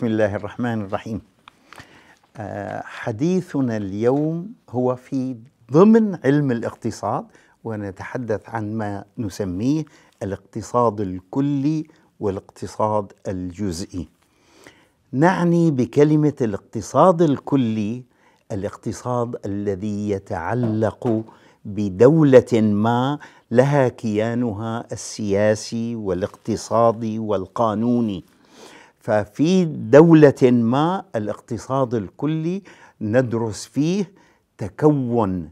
بسم الله الرحمن الرحيم آه، حديثنا اليوم هو في ضمن علم الاقتصاد ونتحدث عن ما نسميه الاقتصاد الكلي والاقتصاد الجزئي نعني بكلمه الاقتصاد الكلي الاقتصاد الذي يتعلق بدوله ما لها كيانها السياسي والاقتصادي والقانوني ففي دولة ما الاقتصاد الكلي ندرس فيه تكون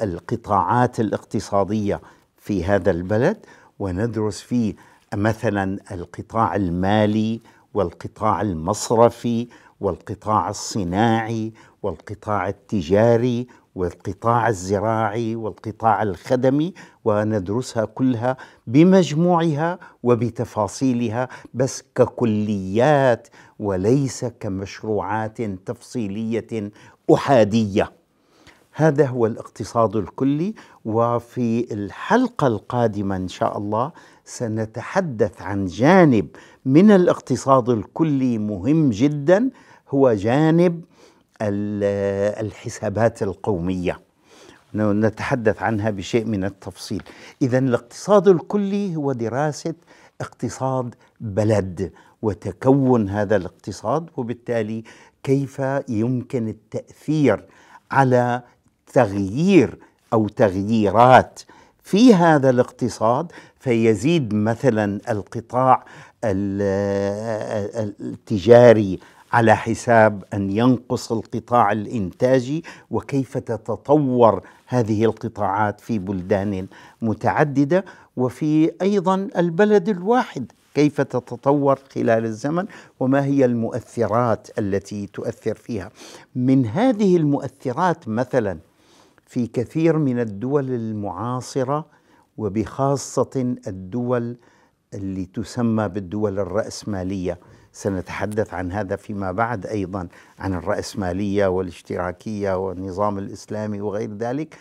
القطاعات الاقتصادية في هذا البلد وندرس فيه مثلا القطاع المالي والقطاع المصرفي والقطاع الصناعي والقطاع التجاري والقطاع الزراعي والقطاع الخدمي وندرسها كلها بمجموعها وبتفاصيلها بس ككليات وليس كمشروعات تفصيليه احاديه هذا هو الاقتصاد الكلي وفي الحلقه القادمه ان شاء الله سنتحدث عن جانب من الاقتصاد الكلي مهم جدا هو جانب الحسابات القومية نتحدث عنها بشيء من التفصيل إذا الاقتصاد الكلي هو دراسة اقتصاد بلد وتكون هذا الاقتصاد وبالتالي كيف يمكن التأثير على تغيير أو تغييرات في هذا الاقتصاد فيزيد مثلا القطاع التجاري على حساب ان ينقص القطاع الانتاجي وكيف تتطور هذه القطاعات في بلدان متعدده وفي ايضا البلد الواحد كيف تتطور خلال الزمن وما هي المؤثرات التي تؤثر فيها من هذه المؤثرات مثلا في كثير من الدول المعاصره وبخاصه الدول اللي تسمى بالدول الرأسمالية سنتحدث عن هذا فيما بعد أيضا عن الرأسمالية والاشتراكية والنظام الإسلامي وغير ذلك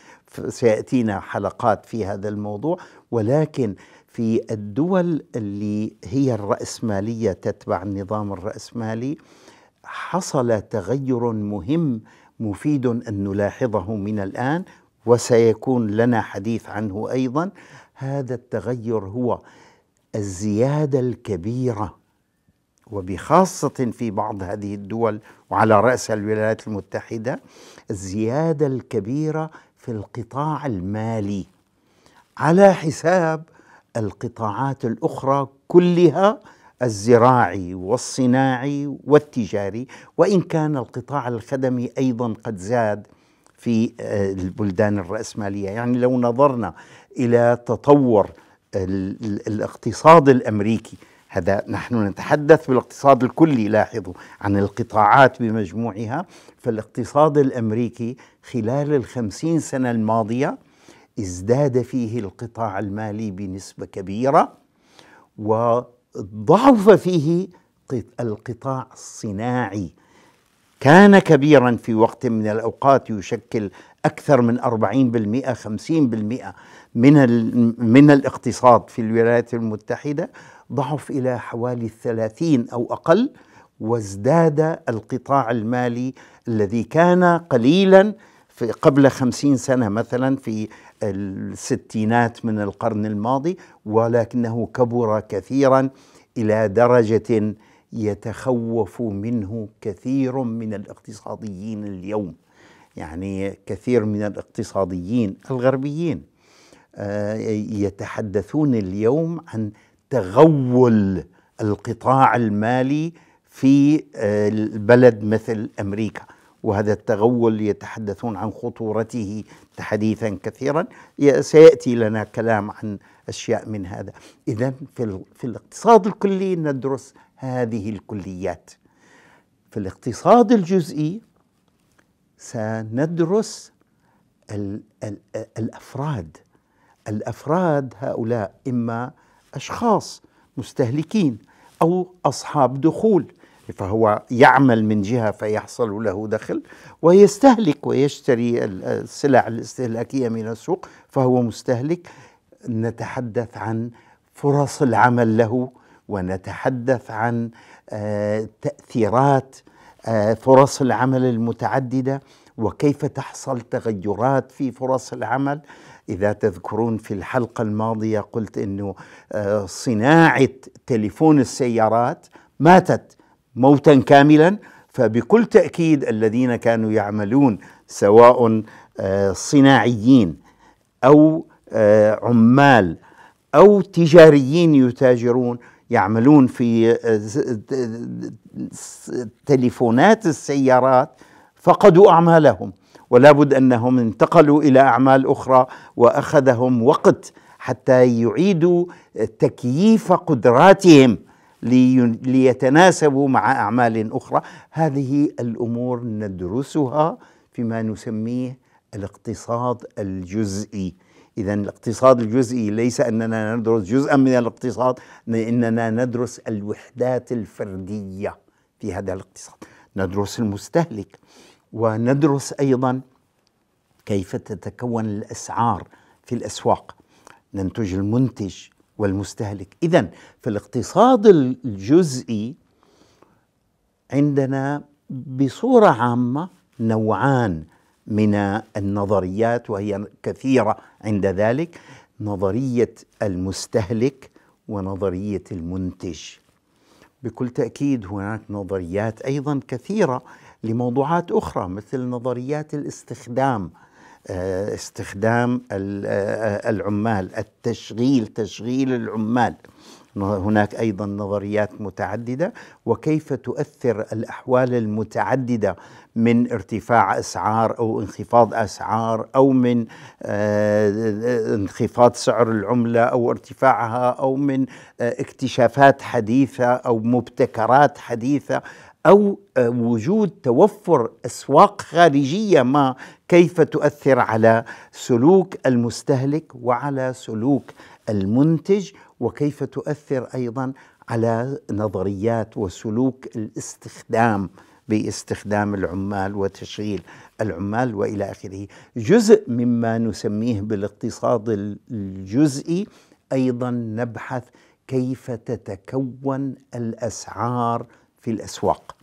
سيأتينا حلقات في هذا الموضوع ولكن في الدول اللي هي الرأسمالية تتبع النظام الرأسمالي حصل تغير مهم مفيد أن نلاحظه من الآن وسيكون لنا حديث عنه أيضا هذا التغير هو الزياده الكبيره وبخاصه في بعض هذه الدول وعلى راسها الولايات المتحده الزياده الكبيره في القطاع المالي على حساب القطاعات الاخرى كلها الزراعي والصناعي والتجاري وان كان القطاع الخدمي ايضا قد زاد في آه، البلدان الراسماليه يعني لو نظرنا الى تطور الاقتصاد الامريكي هذا نحن نتحدث بالاقتصاد الكلي لاحظوا عن القطاعات بمجموعها فالاقتصاد الامريكي خلال الخمسين سنه الماضيه ازداد فيه القطاع المالي بنسبه كبيره وضعف فيه القطاع الصناعي كان كبيرا في وقت من الاوقات يشكل أكثر من 40% 50% من من الاقتصاد في الولايات المتحدة ضعف إلى حوالي 30 أو أقل وازداد القطاع المالي الذي كان قليلا في قبل خمسين سنة مثلا في الستينات من القرن الماضي ولكنه كبر كثيرا إلى درجة يتخوف منه كثير من الاقتصاديين اليوم يعني كثير من الاقتصاديين الغربيين آه، يتحدثون اليوم عن تغول القطاع المالي في آه، البلد مثل امريكا وهذا التغول يتحدثون عن خطورته تحديثا كثيرا سياتي لنا كلام عن اشياء من هذا اذا في, في الاقتصاد الكلي ندرس هذه الكليات في الاقتصاد الجزئي سندرس ال ال الافراد الافراد هؤلاء اما اشخاص مستهلكين او اصحاب دخول فهو يعمل من جهه فيحصل له دخل ويستهلك ويشتري السلع الاستهلاكيه من السوق فهو مستهلك نتحدث عن فرص العمل له ونتحدث عن آه، تاثيرات آه، فرص العمل المتعدده وكيف تحصل تغيرات في فرص العمل اذا تذكرون في الحلقه الماضيه قلت انه آه، صناعه تليفون السيارات ماتت موتا كاملا فبكل تاكيد الذين كانوا يعملون سواء آه، صناعيين او عمال او تجاريين يتاجرون يعملون في آه، آه، تليفونات السيارات فقدوا اعمالهم ولا بد انهم انتقلوا الى اعمال اخرى واخذهم وقت حتى يعيدوا تكييف قدراتهم ليتناسبوا مع اعمال اخرى هذه الامور ندرسها فيما نسميه الاقتصاد الجزئي إذا الاقتصاد الجزئي ليس أننا ندرس جزءا من الاقتصاد إننا ندرس الوحدات الفردية في هذا الاقتصاد ندرس المستهلك وندرس أيضا كيف تتكون الأسعار في الأسواق ننتج المنتج والمستهلك إذا في الاقتصاد الجزئي عندنا بصورة عامة نوعان من النظريات وهي كثيرة عند ذلك نظرية المستهلك ونظرية المنتج بكل تأكيد هناك نظريات أيضا كثيرة لموضوعات أخرى مثل نظريات الاستخدام استخدام آه، العمال التشغيل تشغيل العمال هناك ايضا نظريات متعدده وكيف تؤثر الاحوال المتعدده من ارتفاع اسعار او انخفاض اسعار او من آه، انخفاض سعر العمله او ارتفاعها او من آه، اكتشافات حديثه او مبتكرات حديثه او آه، وجود توفر اسواق خارجيه ما كيف تؤثر على سلوك المستهلك وعلى سلوك المنتج وكيف تؤثر ايضا على نظريات وسلوك الاستخدام باستخدام العمال وتشغيل العمال والى اخره جزء مما نسميه بالاقتصاد الجزئي ايضا نبحث كيف تتكون الاسعار في الاسواق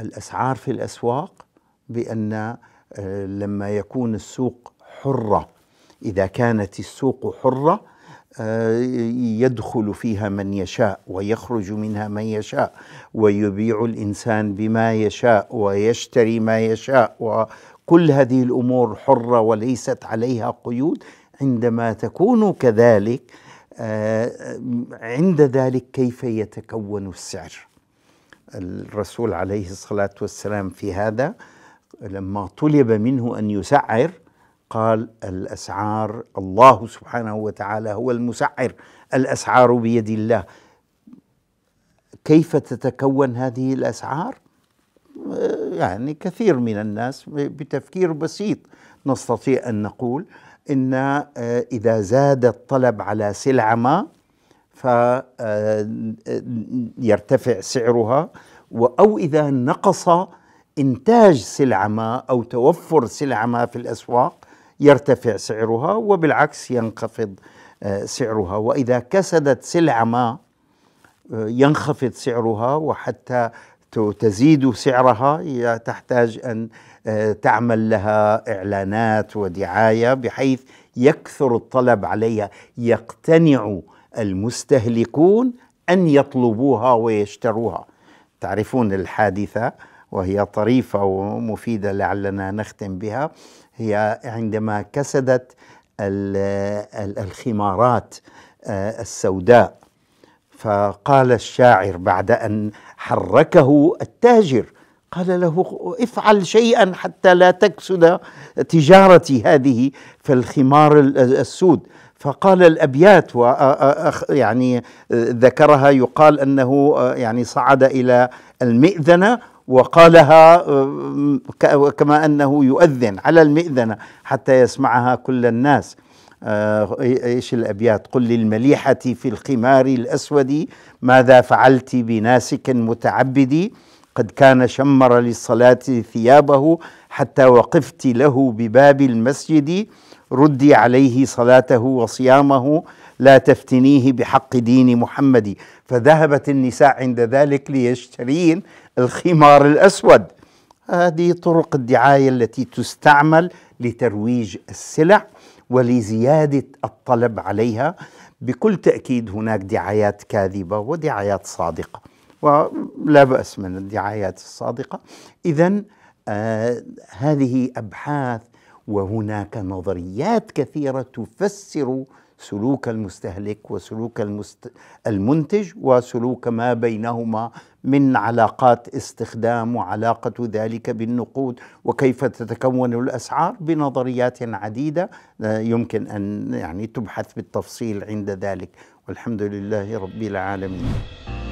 الاسعار في الاسواق بان آه، لما يكون السوق حره اذا كانت السوق حره آه، يدخل فيها من يشاء ويخرج منها من يشاء ويبيع الانسان بما يشاء ويشتري ما يشاء وكل هذه الامور حره وليست عليها قيود عندما تكون كذلك آه، عند ذلك كيف يتكون السعر الرسول عليه الصلاة والسلام في هذا لما طلب منه أن يسعر قال الأسعار الله سبحانه وتعالى هو المسعر الأسعار بيد الله كيف تتكون هذه الأسعار؟ يعني كثير من الناس بتفكير بسيط نستطيع أن نقول إن آه، إذا زاد الطلب على سلعة ما فيرتفع سعرها أو إذا نقص إنتاج سلعة ما أو توفر سلعة ما في الأسواق يرتفع سعرها وبالعكس ينخفض آه، سعرها وإذا كسدت سلعة ما آه، ينخفض سعرها وحتى تزيد سعرها تحتاج أن آه، تعمل لها إعلانات ودعاية بحيث يكثر الطلب عليها يقتنع المستهلكون أن يطلبوها ويشتروها تعرفون الحادثة وهي طريفة ومفيدة لعلنا نختم بها هي عندما كسدت الخمارات آه، السوداء فقال الشاعر بعد أن حركه التاجر قال له افعل شيئا حتى لا تكسد تجارتي هذه في الخمار السود فقال الابيات يعني آه، ذكرها يقال انه آه، يعني صعد الى المئذنه وقالها آه، كما انه يؤذن على المئذنه حتى يسمعها كل الناس ايش الابيات قل للمليحه في الخمار الاسود ماذا فعلت بناسك متعبدي قد كان شمر للصلاه ثيابه حتى وقفت له بباب المسجد ردي عليه صلاته وصيامه لا تفتنيه بحق دين محمد فذهبت النساء عند ذلك ليشترين الخمار الاسود هذه طرق الدعايه التي تستعمل لترويج السلع ولزياده الطلب عليها بكل تاكيد هناك دعايات كاذبه ودعايات صادقه ولا باس من الدعايات الصادقه اذا آه هذه ابحاث وهناك نظريات كثيره تفسر سلوك المستهلك وسلوك المست... المنتج وسلوك ما بينهما من علاقات استخدام وعلاقه ذلك بالنقود وكيف تتكون الاسعار بنظريات عديده آه، يمكن ان يعني تبحث بالتفصيل عند ذلك والحمد لله رب العالمين